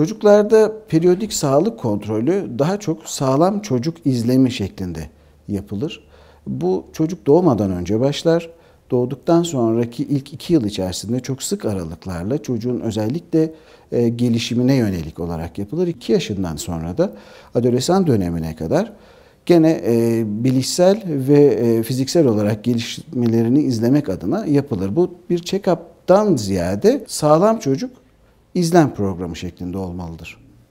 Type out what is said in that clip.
Çocuklarda periyodik sağlık kontrolü daha çok sağlam çocuk izleme şeklinde yapılır. Bu çocuk doğmadan önce başlar. Doğduktan sonraki ilk iki yıl içerisinde çok sık aralıklarla çocuğun özellikle e, gelişimine yönelik olarak yapılır. İki yaşından sonra da adolesan dönemine kadar gene e, bilişsel ve e, fiziksel olarak gelişmelerini izlemek adına yapılır. Bu bir check-up'tan ziyade sağlam çocuk izlem programı şeklinde olmalıdır.